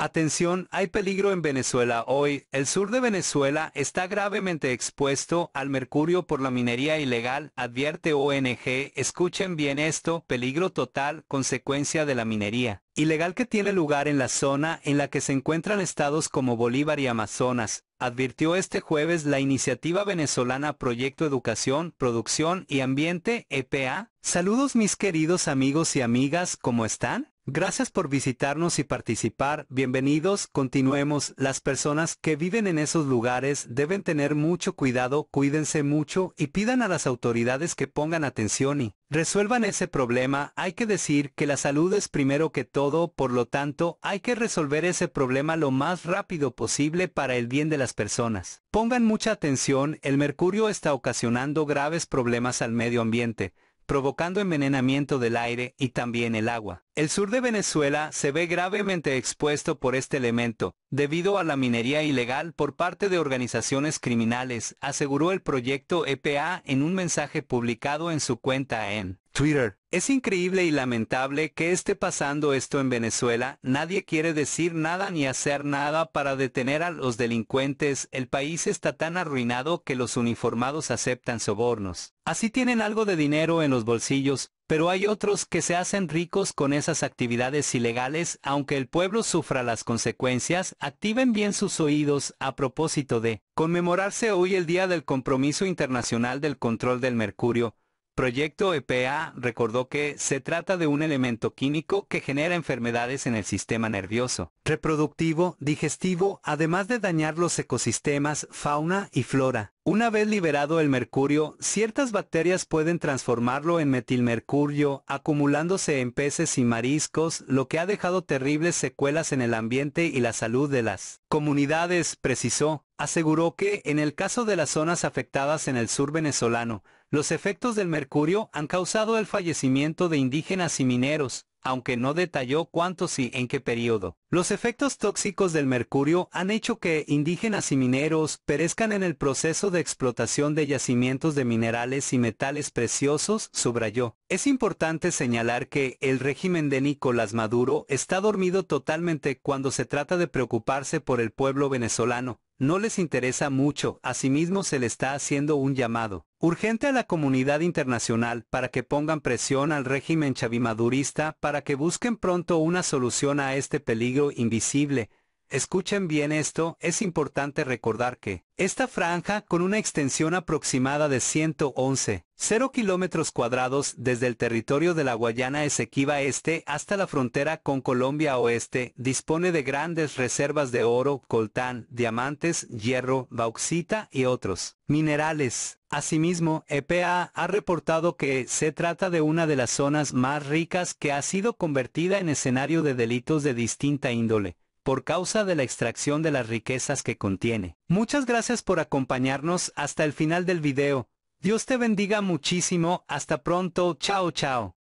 Atención, hay peligro en Venezuela hoy. El sur de Venezuela está gravemente expuesto al mercurio por la minería ilegal, advierte ONG. Escuchen bien esto, peligro total, consecuencia de la minería ilegal que tiene lugar en la zona en la que se encuentran estados como Bolívar y Amazonas, advirtió este jueves la iniciativa venezolana Proyecto Educación, Producción y Ambiente, EPA. Saludos mis queridos amigos y amigas, ¿cómo están? Gracias por visitarnos y participar. Bienvenidos, continuemos. Las personas que viven en esos lugares deben tener mucho cuidado, cuídense mucho y pidan a las autoridades que pongan atención y resuelvan ese problema. Hay que decir que la salud es primero que todo, por lo tanto, hay que resolver ese problema lo más rápido posible para el bien de las personas. Pongan mucha atención, el mercurio está ocasionando graves problemas al medio ambiente provocando envenenamiento del aire y también el agua. El sur de Venezuela se ve gravemente expuesto por este elemento, debido a la minería ilegal por parte de organizaciones criminales, aseguró el proyecto EPA en un mensaje publicado en su cuenta en Twitter. Es increíble y lamentable que esté pasando esto en Venezuela, nadie quiere decir nada ni hacer nada para detener a los delincuentes, el país está tan arruinado que los uniformados aceptan sobornos. Así tienen algo de dinero en los bolsillos, pero hay otros que se hacen ricos con esas actividades ilegales, aunque el pueblo sufra las consecuencias, activen bien sus oídos a propósito de conmemorarse hoy el Día del Compromiso Internacional del Control del Mercurio. Proyecto EPA recordó que se trata de un elemento químico que genera enfermedades en el sistema nervioso, reproductivo, digestivo, además de dañar los ecosistemas, fauna y flora. Una vez liberado el mercurio, ciertas bacterias pueden transformarlo en metilmercurio, acumulándose en peces y mariscos, lo que ha dejado terribles secuelas en el ambiente y la salud de las comunidades, precisó. Aseguró que, en el caso de las zonas afectadas en el sur venezolano, los efectos del mercurio han causado el fallecimiento de indígenas y mineros, aunque no detalló cuántos y en qué periodo. Los efectos tóxicos del mercurio han hecho que indígenas y mineros perezcan en el proceso de explotación de yacimientos de minerales y metales preciosos, subrayó. Es importante señalar que el régimen de Nicolás Maduro está dormido totalmente cuando se trata de preocuparse por el pueblo venezolano. No les interesa mucho, asimismo se le está haciendo un llamado urgente a la comunidad internacional para que pongan presión al régimen chavimadurista para que busquen pronto una solución a este peligro invisible, Escuchen bien esto, es importante recordar que esta franja, con una extensión aproximada de 111.0 kilómetros cuadrados desde el territorio de la Guayana Esequiba Este hasta la frontera con Colombia Oeste, dispone de grandes reservas de oro, coltán, diamantes, hierro, bauxita y otros minerales. Asimismo, EPA ha reportado que se trata de una de las zonas más ricas que ha sido convertida en escenario de delitos de distinta índole por causa de la extracción de las riquezas que contiene. Muchas gracias por acompañarnos hasta el final del video. Dios te bendiga muchísimo, hasta pronto, chao chao.